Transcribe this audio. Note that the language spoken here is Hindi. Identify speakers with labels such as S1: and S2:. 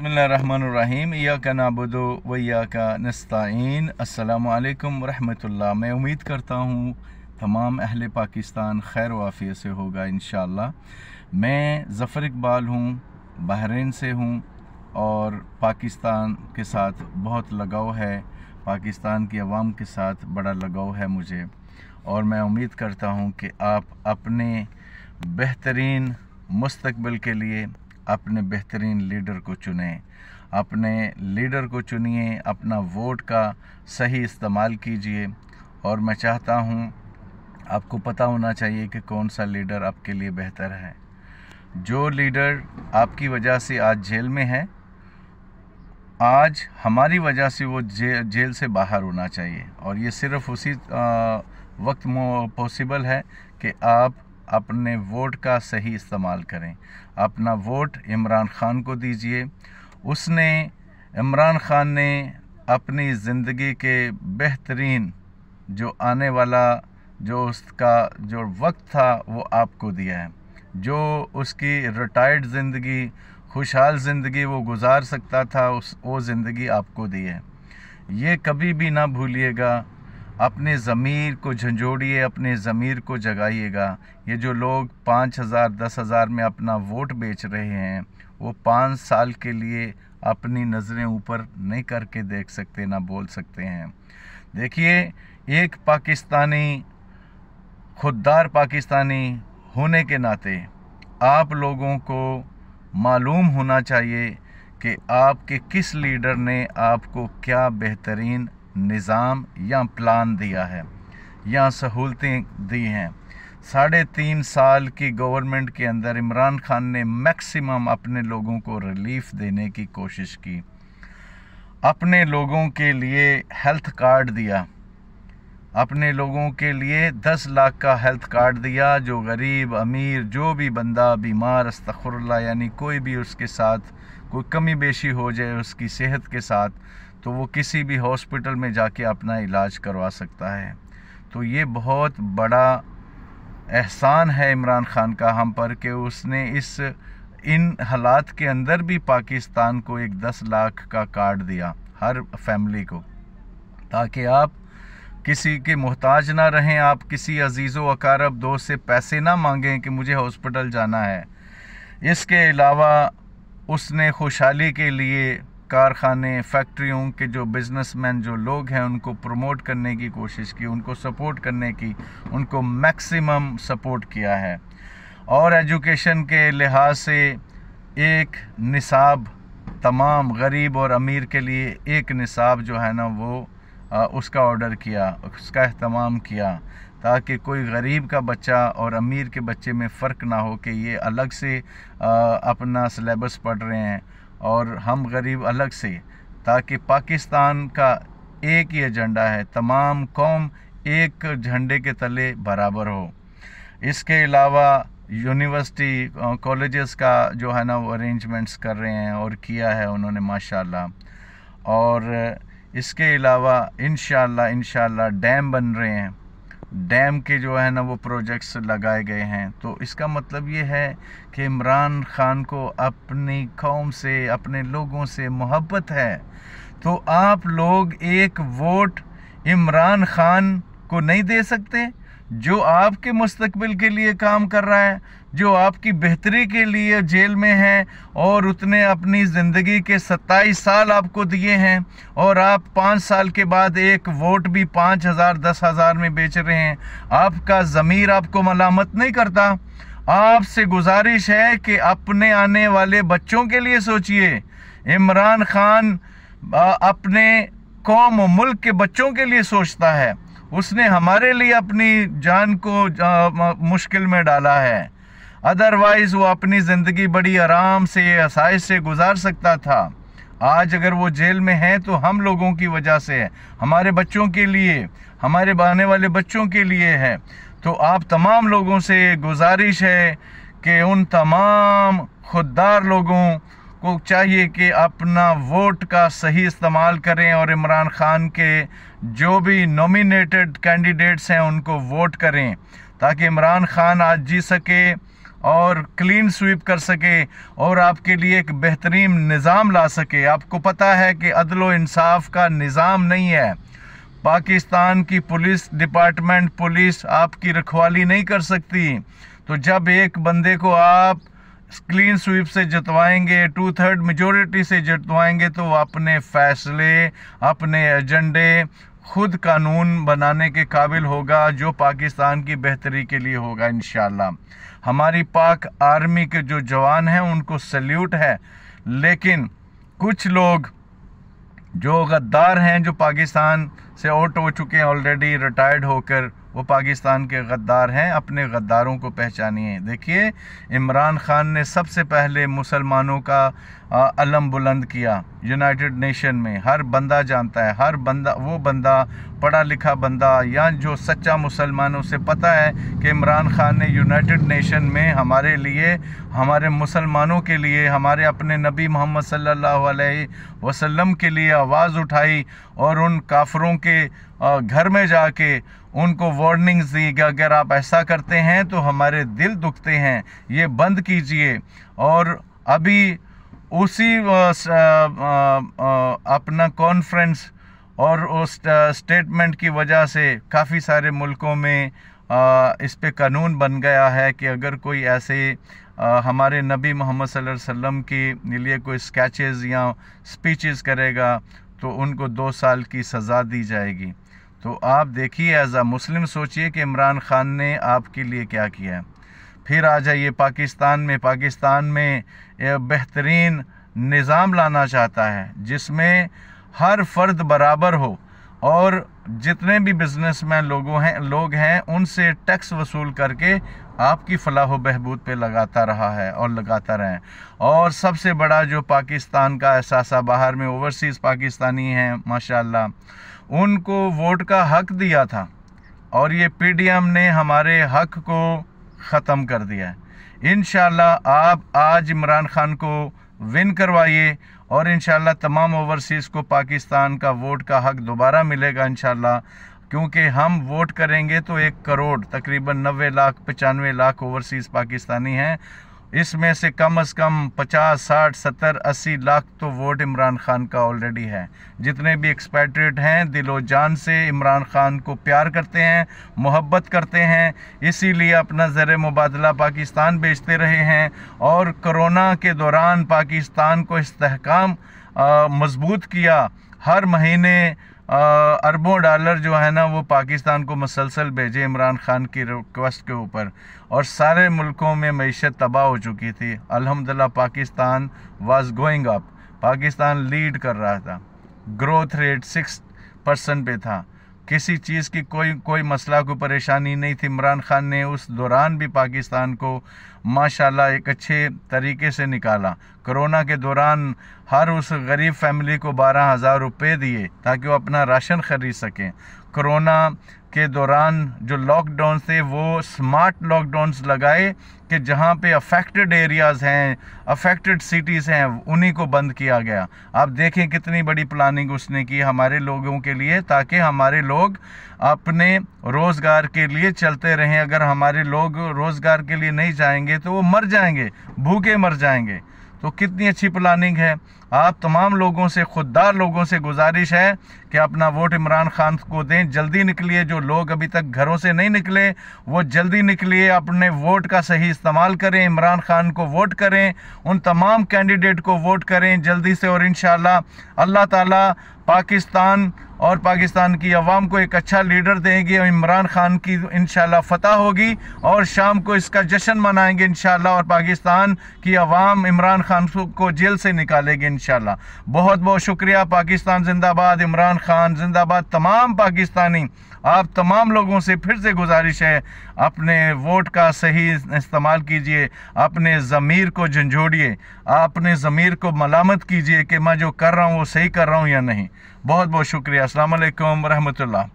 S1: बसमीम या का नाबुदो व या का नस्तान असलकम वरहमतुल्लाह मैं उम्मीद करता हूँ तमाम अहल पाकिस्तान खैर वाफ़ी से होगा इन मैं ज़फ़र इकबाल हूँ बहरीन से हूँ और पाकिस्तान के साथ बहुत लगाव है पाकिस्तान की आवाम के साथ बड़ा लगाव है मुझे और मैं उम्मीद करता हूँ कि आप अपने बेहतरीन मुस्तबिल के लिए अपने बेहतरीन लीडर को चुनें अपने लीडर को चुनिए अपना वोट का सही इस्तेमाल कीजिए और मैं चाहता हूँ आपको पता होना चाहिए कि कौन सा लीडर आपके लिए बेहतर है जो लीडर आपकी वजह से आज जेल में है आज हमारी वजह से वो जे, जेल से बाहर होना चाहिए और ये सिर्फ उसी आ, वक्त पॉसिबल है कि आप अपने वोट का सही इस्तेमाल करें अपना वोट इमरान खान को दीजिए उसने इमरान खान ने अपनी ज़िंदगी के बेहतरीन जो आने वाला जो उसका जो वक्त था वो आपको दिया है जो उसकी रिटायर्ड ज़िंदगी खुशहाल ज़िंदगी वो गुजार सकता था उस वो ज़िंदगी आपको दी है ये कभी भी ना भूलिएगा अपने ज़मीर को झंझोड़िए अपने ज़मीर को जगाइएगा ये जो लोग पाँच हज़ार दस हज़ार में अपना वोट बेच रहे हैं वो पाँच साल के लिए अपनी नज़रें ऊपर नहीं करके देख सकते ना बोल सकते हैं देखिए एक पाकिस्तानी खुददार पाकिस्तानी होने के नाते आप लोगों को मालूम होना चाहिए कि आपके किस लीडर ने आपको क्या बेहतरीन निज़ाम या प्लान दिया है या सहूलतें दी हैं साढ़े तीन साल की गवर्नमेंट के अंदर इमरान खान ने मैक्सिमम अपने लोगों को रिलीफ देने की कोशिश की अपने लोगों के लिए हेल्थ कार्ड दिया अपने लोगों के लिए दस लाख का हेल्थ कार्ड दिया जो गरीब अमीर जो भी बंदा बीमार अस्तखरल्ला यानी कोई भी उसके साथ कोई कमी बेशी हो जाए उसकी सेहत के साथ तो वो किसी भी हॉस्पिटल में जाके अपना इलाज करवा सकता है तो ये बहुत बड़ा एहसान है इमरान ख़ान का हम पर कि उसने इस इन हालात के अंदर भी पाकिस्तान को एक दस लाख का कार्ड दिया हर फैमिली को ताकि आप किसी के मोहताज ना रहें आप किसी अजीज़ अकारब दोस्त से पैसे ना मांगें कि मुझे हॉस्पिटल जाना है इसके अलावा उसने खुशहाली के लिए कारखाने फैक्ट्रियों के जो बिजनेसमैन जो लोग हैं उनको प्रमोट करने की कोशिश की उनको सपोर्ट करने की उनको मैक्सिमम सपोर्ट किया है और एजुकेशन के लिहाज से एक निसाब तमाम गरीब और अमीर के लिए एक निसाब जो है ना वो आ, उसका ऑर्डर किया उसका अहतमाम किया ताकि कोई गरीब का बच्चा और अमीर के बच्चे में फ़र्क ना हो कि ये अलग से आ, अपना सिलेबस पढ़ रहे हैं और हम गरीब अलग से ताकि पाकिस्तान का एक ही एजेंडा है तमाम कौम एक झंडे के तले बराबर हो इसके अलावा यूनिवर्सिटी कॉलेजेस का जो है ना वो अरेंजमेंट्स कर रहे हैं और किया है उन्होंने माशाल्लाह और इसके अलावा इन शैम डैम बन रहे हैं डैम के जो है ना वो प्रोजेक्ट्स लगाए गए हैं तो इसका मतलब ये है कि इमरान ख़ान को अपनी कौम से अपने लोगों से मोहब्बत है तो आप लोग एक वोट इमरान ख़ान को नहीं दे सकते जो आपके मुस्तबिल के लिए काम कर रहा है जो आपकी बेहतरी के लिए जेल में है और उसने अपनी ज़िंदगी के 27 साल आपको दिए हैं और आप पाँच साल के बाद एक वोट भी पाँच हज़ार दस हज़ार में बेच रहे हैं आपका ज़मीर आपको मलामत नहीं करता आपसे गुजारिश है कि अपने आने वाले बच्चों के लिए सोचिए इमरान खान अपने कौम मुल्क के बच्चों के लिए सोचता है उसने हमारे लिए अपनी जान को मुश्किल में डाला है अदरवाइज़ वो अपनी ज़िंदगी बड़ी आराम से आसाइश से गुजार सकता था आज अगर वो जेल में हैं तो हम लोगों की वजह से है हमारे बच्चों के लिए हमारे आने वाले बच्चों के लिए है तो आप तमाम लोगों से गुजारिश है कि उन तमाम खुददार लोगों को चाहिए कि अपना वोट का सही इस्तेमाल करें और इमरान खान के जो भी नॉमिनेटेड कैंडिडेट्स हैं उनको वोट करें ताकि इमरान खान आज जी सके और क्लीन स्वीप कर सके और आपके लिए एक बेहतरीन निज़ाम ला सके आपको पता है कि अदल इंसाफ का निज़ाम नहीं है पाकिस्तान की पुलिस डिपार्टमेंट पुलिस आपकी रखवाली नहीं कर सकती तो जब एक बंदे को आप क्लीन स्वीप से जतवाएंगे टू थर्ड मेजोरिटी से जतवाएंगे तो अपने फैसले अपने एजेंडे खुद कानून बनाने के काबिल होगा जो पाकिस्तान की बेहतरी के लिए होगा इन हमारी पाक आर्मी के जो जवान हैं उनको सल्यूट है लेकिन कुछ लोग जो गद्दार हैं जो पाकिस्तान से आउट हो चुके हैं ऑलरेडी रिटायर्ड होकर वो पाकिस्तान के गद्दार हैं अपने गद्दारों को पहचानिए देखिए इमरान खान ने सबसे पहले मुसलमानों का अलम बुलंद किया यूनाइटेड नेशन में हर बंदा जानता है हर बंदा वो बंदा पढ़ा लिखा बंदा या जो सच्चा मुसलमानों से पता है कि इमरान खान ने यूनाइटेड नेशन में हमारे लिए हमारे मुसलमानों के लिए हमारे अपने नबी मोहम्मद सल्लल्लाहु अलैहि वसल्लम के लिए आवाज़ उठाई और उन काफरों के घर में जाके उनको वार्निंग्स दी कि अगर आप ऐसा करते हैं तो हमारे दिल दुखते हैं ये बंद कीजिए और अभी उसी अपना कॉन्फ्रेंस और उस स्टेटमेंट की वजह से काफ़ी सारे मुल्कों में इस पर कानून बन गया है कि अगर कोई ऐसे हमारे नबी मोहम्मद वसल्लम के लिए कोई स्केचेस या स्पीचेस करेगा तो उनको दो साल की सज़ा दी जाएगी तो आप देखिए एज आ मुस्लिम सोचिए कि इमरान खान ने आपके लिए क्या किया है फिर आ जाइए पाकिस्तान में पाकिस्तान में बेहतरीन निज़ाम लाना चाहता है जिसमें हर फर्द बराबर हो और जितने भी बिजनेसमैन लोगों हैं लोग हैं उनसे टैक्स वसूल करके आपकी फलाह बहबूद पे लगाता रहा है और लगाता रहें और सबसे बड़ा जो पाकिस्तान का एहसास बाहर में ओवरसीज़ पाकिस्तानी हैं माशाल्लाह उनको वोट का हक दिया था और ये पीडीएम ने हमारे हक को ख़त्म कर दिया है इन आप आज इमरान खान को विन करवाइए और इन तमाम ओवरसीज़ को पाकिस्तान का वोट का हक दोबारा मिलेगा इन क्योंकि हम वोट करेंगे तो एक करोड़ तकरीबन नबे लाख पचानवे लाख ओवरसीज़ पाकिस्तानी हैं इसमें से कम से कम 50, 60, 70, 80 लाख तो वोट इमरान खान का ऑलरेडी है जितने भी एक्सपैट्रेट हैं दिलो जान से इमरान खान को प्यार करते हैं मोहब्बत करते हैं इसीलिए अपना ज़र मुबादला पाकिस्तान बेचते रहे हैं और कोरोना के दौरान पाकिस्तान को इस्तेकाम मजबूत किया हर महीने अरबों डॉलर जो है ना वो पाकिस्तान को मसलसल भेजे इमरान खान की रिक्वेस्ट के ऊपर और सारे मुल्कों में मीशत तबाह हो चुकी थी अल्हम्दुलिल्लाह Pakistan was going up Pakistan lead कर रहा था ग्रोथ रेट सिक्स परसेंट पे था किसी चीज़ की कोई कोई मसला कोई परेशानी नहीं थी इमरान खान ने उस दौरान भी पाकिस्तान को माशाल्लाह एक अच्छे तरीके से निकाला कोरोना के दौरान हर उस गरीब फैमिली को बारह हज़ार रुपये दिए ताकि वो अपना राशन खरीद सकें कोरोना के दौरान जो लॉकडाउन थे वो स्मार्ट लॉकडाउन लगाए कि जहाँ पे अफेक्टेड एरियाज़ हैं अफेक्टेड सिटीज़ हैं उन्हीं को बंद किया गया आप देखें कितनी बड़ी प्लानिंग उसने की हमारे लोगों के लिए ताकि हमारे लोग अपने रोज़गार के लिए चलते रहें अगर हमारे लोग रोज़गार के लिए नहीं जाएंगे तो वो मर जाएंगे भूखे मर जाएंगे तो कितनी अच्छी प्लानिंग है आप तमाम लोगों से खुददार लोगों से गुजारिश है कि अपना वोट इमरान खान को दें जल्दी निकलिए जो लोग अभी तक घरों से नहीं निकले वो जल्दी निकलिए अपने वोट का सही इस्तेमाल करें इमरान खान को वोट करें उन तमाम कैंडिडेट को वोट करें जल्दी से और इन अल्लाह ताला पाकिस्तान और पाकिस्तान की आवाम को एक अच्छा लीडर देंगे इमरान खान की इन फतह होगी और शाम को इसका जश्न मनाएंगे इन और पाकिस्तान की आवाम इमरान खान को जेल से निकालेगी इन बहुत बहुत शुक्रिया पाकिस्तान जिंदाबाद इमरान खान जिंदाबाद तमाम पाकिस्तानी आप तमाम लोगों से फिर से गुजारिश है अपने वोट का सही इस्तेमाल कीजिए अपने ज़मीर को झंझोड़िए अपने ज़मीर को मलामत कीजिए कि मैं जो कर रहा हूँ वो सही कर रहा हूँ या नहीं बहुत बहुत शुक्रिया असल वरहमल्ला